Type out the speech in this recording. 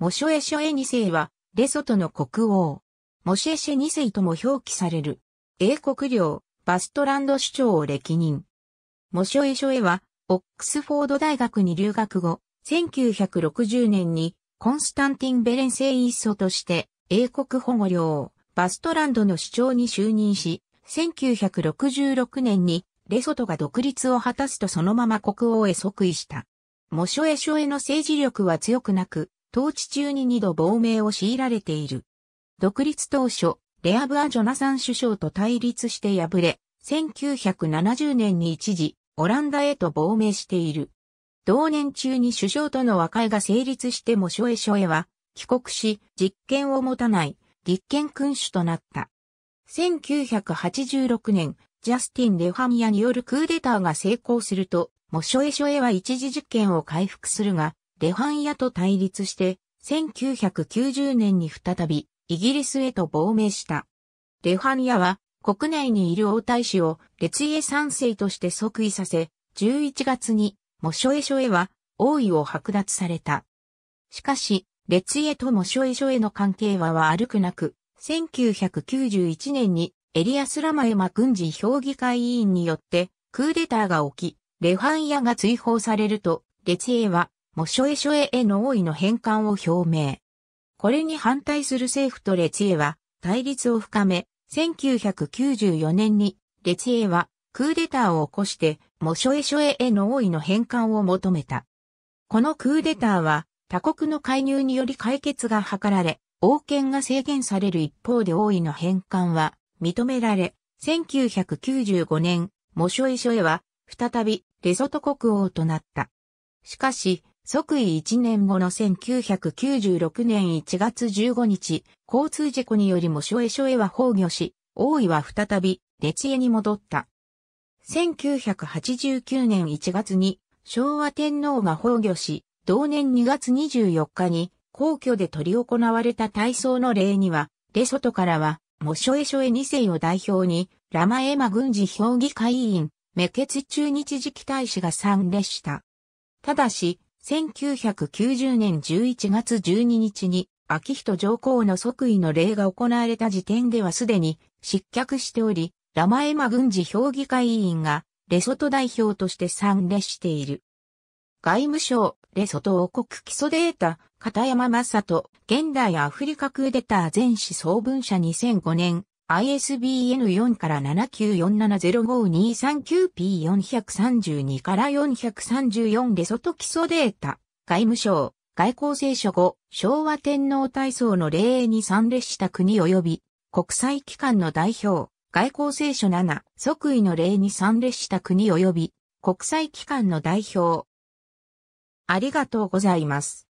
モショエショエ2世は、レソトの国王。モシェシェ2世とも表記される。英国領、バストランド首長を歴任。モショエショエは、オックスフォード大学に留学後、1960年にコンスタンティン・ベレンセイ一祖として英国保護領バストランドの首長に就任し、1966年にレソトが独立を果たすとそのまま国王へ即位した。モショエショエの政治力は強くなく、統治中に二度亡命を強いられている。独立当初、レアブア・ジョナサン首相と対立して敗れ、1970年に一時、オランダへと亡命している。同年中に首相との和解が成立してもショエショエは、帰国し、実権を持たない、立憲君主となった。1986年、ジャスティン・レファミアによるクーデターが成功すると、モショエショエは一時実権を回復するが、レファン屋と対立して、1990年に再び、イギリスへと亡命した。レファン屋は、国内にいる王太子を列家三世として即位させ、11月に、モショエショエは、王位を剥奪された。しかし、列家とモショエショエの関係は悪くなく、1991年にエリアス・ラマエマ軍事評議会委員によってクーデターが起き、レファンヤが追放されると、列エはモショエショエへの王位の返還を表明。これに反対する政府とレツエは対立を深め、1994年にレツエはクーデターを起こしてモショエショエへの王位の返還を求めた。このクーデターは他国の介入により解決が図られ、王権が制限される一方で王位の返還は認められ、1995年、モショエショエは再びレソト国王となった。しかし、即位1年後の1996年1月15日、交通事故によりもショエショエは崩御し、王位は再び、列家に戻った。1989年1月に、昭和天皇が崩御し、同年2月24日に、皇居で取り行われた体操の礼には、レソトからは、モショエショエ2世を代表に、ラマエマ軍事評議会委員、メケツ中日時期大使が参列した。ただし、1990年11月12日に、秋人上皇の即位の礼が行われた時点ではすでに失脚しており、ラマエマ軍事評議会委員がレソト代表として参列している。外務省、レソト王国基礎データ、片山正人、現代アフリカクーデター前史総文社2005年、ISBN4 から794705239 p 432から434レソト基礎データ。外務省、外交聖書後、昭和天皇体操の礼に参列した国及び、国際機関の代表、外交聖書7、即位の礼に参列した国及び、国際機関の代表。ありがとうございます。